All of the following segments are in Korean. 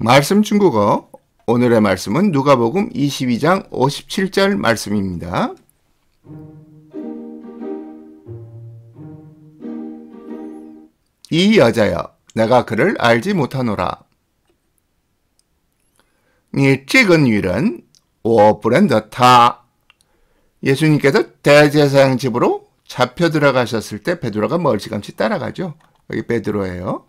말씀 중국어 오늘의 말씀은 누가복음 22장 57절 말씀입니다. 이 여자여 내가 그를 알지 못하노라. 你这个女人我不认得她 예수님께서 대제사장 집으로 잡혀 들어가셨을 때 베드로가 멀찌감치 따라가죠. 여기 베드로예요.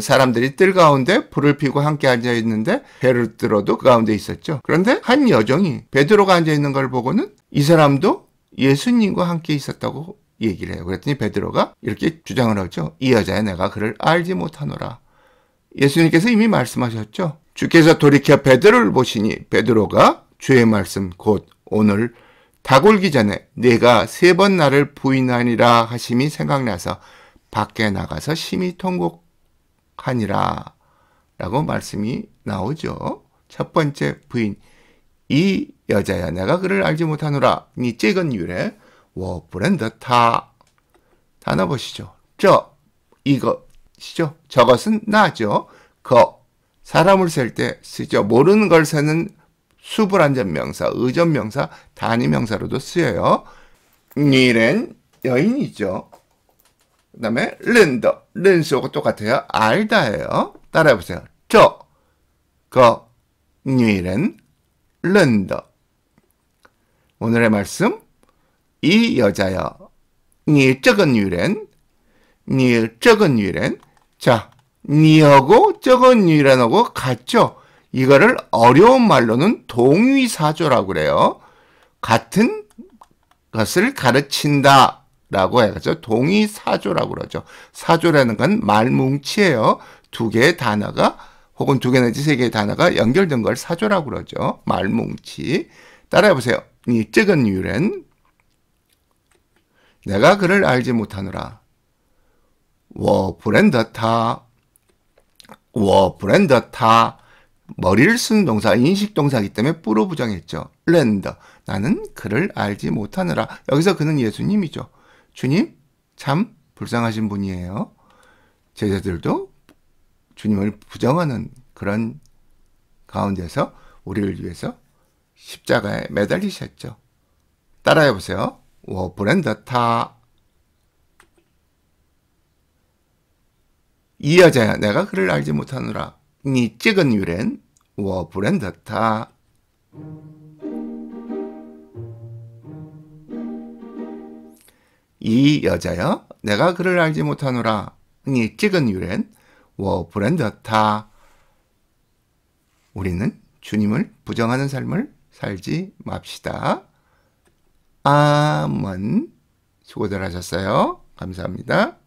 사람들이 뜰 가운데 불을 피고 함께 앉아 있는데 배를 들어도 그 가운데 있었죠. 그런데 한 여정이 베드로가 앉아 있는 걸 보고는 이 사람도 예수님과 함께 있었다고 얘기를 해요. 그랬더니 베드로가 이렇게 주장을 하죠. 이 여자의 내가 그를 알지 못하노라. 예수님께서 이미 말씀하셨죠. 주께서 돌이켜 베드로를 보시니 베드로가 주의 말씀 곧 오늘 다골기 전에 내가 세 번 나를 부인하니라 하심이 생각나서 밖에 나가서 심히 통곡 하니라 라고 말씀이 나오죠. 첫 번째 부인 이 여자야 내가 그를 알지 못하노라 니 찍은 유래 워 브랜드 타 단어 보시죠. 저 이것이죠. 저것은 나죠. 거 사람을 셀 때 쓰죠. 모르는 걸 세는 수불안전명사, 의전명사, 단위명사로도 쓰여요. 니는 여인이죠. 그 다음에 랜더랜스하고 똑같아요. 알다예요. 따라해보세요. 저, 거, 니렌, 랜더 오늘의 말씀. 이 여자여. 니 적은 유렌. 니 적은 유렌. 자, 니하고 적은 유렌하고 같죠? 이거를 어려운 말로는 동의사조라고 그래요. 같은 것을 가르친다. 라고 해가지고 동의사조라고 그러죠. 사조라는 건 말뭉치예요. 두 개의 단어가 혹은 두 개 내지 세 개의 단어가 연결된 걸 사조라고 그러죠. 말뭉치. 따라해 보세요. 이 찍은 유렌 내가 그를 알지 못하느라워 브랜더타 워 브랜더타 머리를 쓴 동사, 인식 동사이기 때문에 뿌로 부정했죠. 랜더. 나는 그를 알지 못하느라. 여기서 그는 예수님이죠. 주님 참 불쌍하신 분이에요. 제자들도 주님을 부정하는 그런 가운데서 우리를 위해서 십자가에 매달리셨죠. 따라해 보세요. 워 브랜더타 이 여자야 내가 그를 알지 못하노라 니 찍은 유렌 워 브랜더타 이 여자여 내가 그를 알지 못하노라 이 찍은 유엔 워 브랜드타 우리는 주님을 부정하는 삶을 살지 맙시다. 아먼 수고들 하셨어요. 감사합니다.